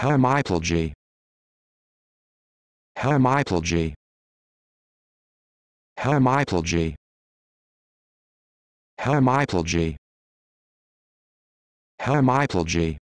Hermitology Hermitology Hermitology Hermitology Hermitology